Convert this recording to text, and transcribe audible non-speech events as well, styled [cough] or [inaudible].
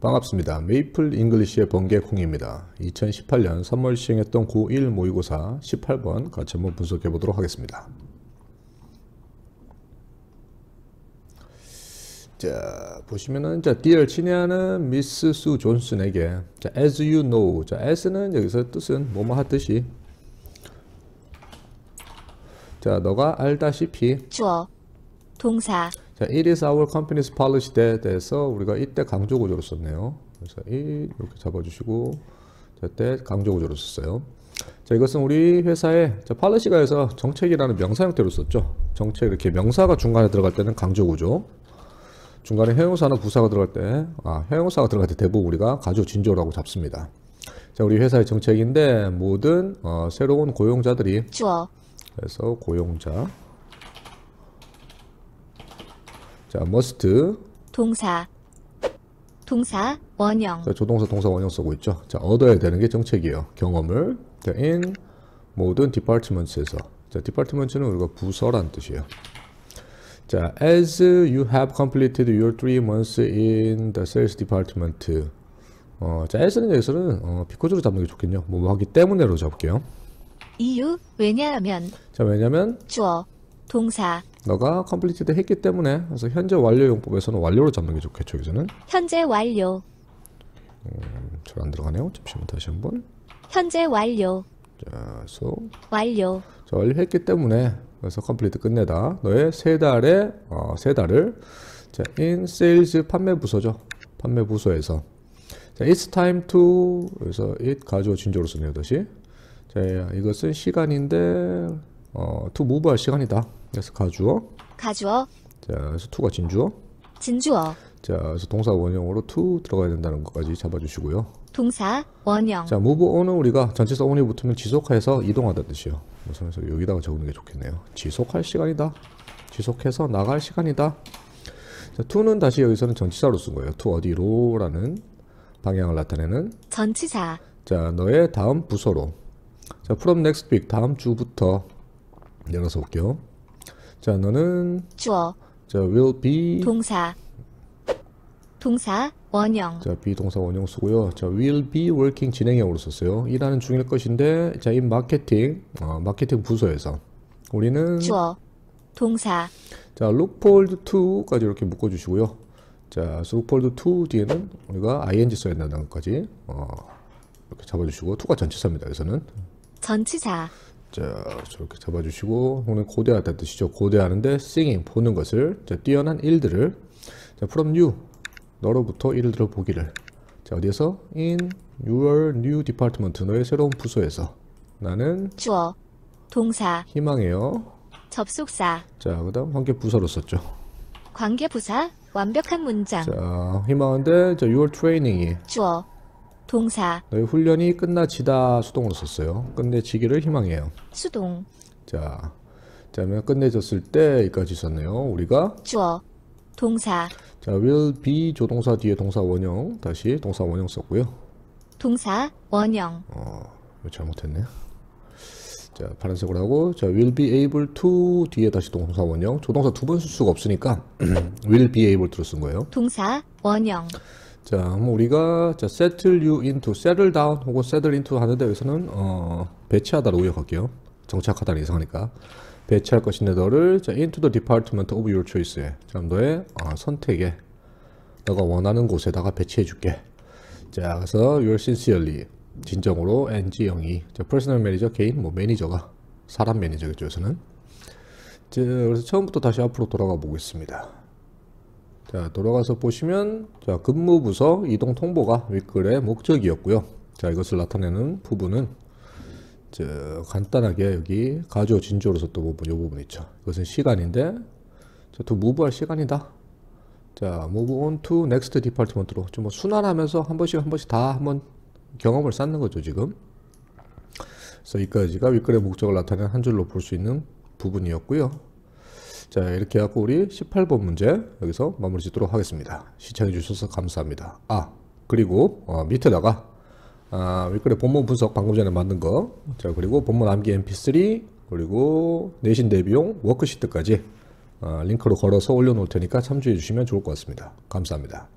반갑습니다. 메이플 잉글리시의 번개콩입니다. 2018년 3월 시행했던 고1 모의고사 18번 같이 한번 분석해 보도록 하겠습니다. 자 보시면은 자 Dear 친애하는 미스 수 존슨에게 자 As you know 자 As는 여기서 뜻은 뭐뭐 하듯이 자 너가 알다시피 주어 동사 자, it is our company's policy that에서 우리가 이때 강조 구조로 썼네요. 그래서 it 이렇게 잡아주시고 자, t 강조 구조로 썼어요. 자, 이것은 우리 회사의 자, policy가 해서 정책이라는 명사 형태로 썼죠. 정책 이렇게 명사가 중간에 들어갈 때는 강조 구조. 중간에 형용사나 부사가 들어갈 때, 아, 형용사가 들어갈 때 대부분 우리가 가조 진조라고 잡습니다. 자, 우리 회사의 정책인데 모든 어, 새로운 고용자들이 주어. 그래서 고용자 자, must. 동사. 동사 원형. 자, 조동사 동사 원형 쓰고 있죠. 자, 얻어야 되는 게 정책이에요. 경험을 자, in 모든 departments에서. 자, departments는 우리가 부서란 뜻이에요. 자, as you have completed your three months in the sales department. 어, 자, as는 여기서는 어, 비코즈로 잡는 게 좋겠네요. 뭐, 뭐 하기 때문에로 잡을게요. 이유 왜냐하면 자, 왜냐면 주어 동사 너가 컴플리티드 했기 때문에 그래서 현재 완료 용법에서는 완료로 잡는 게 좋겠죠 여기서는 현재 완료 음, 잘안 들어가네요 잠시만 다시 한번 현재 완료 자, so. 완료 자, 완료했기 때문에 그래서 컴플리트 끝내다 너의 세 달의 어, 세 달을 자, in sales 판매 부서죠 판매 부서에서 자, it's time to 그래서 it 가져 진조로 쓰네요 다시 자, 이것은 시간인데 어, to move 할 시간이다 그래서 가주어. 가주어. 자, 그래서 투가 진주어. 진주어. 자, 그래서 동사 원형으로 t 들어가야 된다는 것까지 잡아주시고요. 동사 원형. 자, move on은 우리가 전치사 o n 붙으면 지속해서 이동하다 뜻이요. 그래서 여기다가 적는 게 좋겠네요. 지속할 시간이다. 지속해서 나갈 시간이다. 자, t 는 다시 여기서는 전치사로 쓴 거예요. t 어디로라는 방향을 나타내는 전치사. 자, 너의 다음 부서로. 자, from next week 다음 주부터 열어서 볼게요. 자, 너는 주어. 자, will be 동사. 동사 원형. 자, be 동사 원형 쓰고요. 자, will be working 진행형으로 썼어요. 일하는 중일 것인데 자, 이 마케팅 어, 마케팅 부서에서 우리는 주어. 동사. 자, look forward to까지 이렇게 묶어 주시고요. 자, look forward to 뒤에는 우리가 ing 써야 된다는 것까지 어, 이렇게 잡아 주시고 to가 전치사입니다. 여기서는 전치사. 자 저렇게 잡아주시고 오늘 고대하다 뜻이죠 고대하는데 singing 보는 것을 자, 뛰어난 일들을 자, from you 너로부터 일을 들어보기를 자 어디에서 in your new department 너의 새로운 부서에서 나는 주어 동사 희망해요 접속사 자그 다음 관계 부서로 썼죠 관계 부사 완벽한 문장 자 희망한데 자 your training이 주어 동사 너희 훈련이 끝나지다 수동으로 썼어요. 끝내지기를 희망해요. 수동 자, 그다음 끝내졌을 때까지 썼네요. 우리가 주어 동사 자, will be 조동사 뒤에 동사 원형 다시 동사 원형 썼고요. 동사 원형 어, 잘못했네. 자, 파란색으로 하고 자, will be able to 뒤에 다시 동사 원형. 조동사 두 번 쓸 수가 없으니까 [clears throat] will be able to로 쓴 거예요. 동사 원형 자, 우리가 자, settle you into, settle down 혹은 settle into 하는데 여기서는 어, 배치하다로 우역할게요. 정착하다는 이상하니까. 배치할 것인데 너를 자, into the department of your choice에 자, 너의 어, 선택에 너가 원하는 곳에다가 배치해 줄게. 자, 그래서 your sincerely 진정으로 NG 영이 자, personal manager 개인 뭐 매니저가 사람 매니저겠죠, 여기서는. 자, 그래서 처음부터 다시 앞으로 돌아가 보겠습니다. 자 돌아가서 보시면 자 근무 부서 이동 통보가 윗글의 목적이었고요 자 이것을 나타내는 부분은 저 간단하게 여기 가조 진조로 썼던 부분 이 부분 있죠 이것은 시간인데 자또 무브할 시간이다 자 move on to next 로좀 뭐 순환하면서 한 번씩 한 번씩 다 한번 경험을 쌓는 거죠 지금 그래서 이까지가 윗글의 목적을 나타내는 한 줄로 볼 수 있는 부분이었고요 자 이렇게 하고 우리 18번 문제 여기서 마무리 짓도록 하겠습니다 시청해 주셔서 감사합니다 아 그리고 어, 밑에다가 아, 윗글에 본문 분석 방금 전에 만든 거자 그리고 본문 암기 mp3 그리고 내신 대비용 워크시트까지 어, 링크로 걸어서 올려놓을 테니까 참조해 주시면 좋을 것 같습니다 감사합니다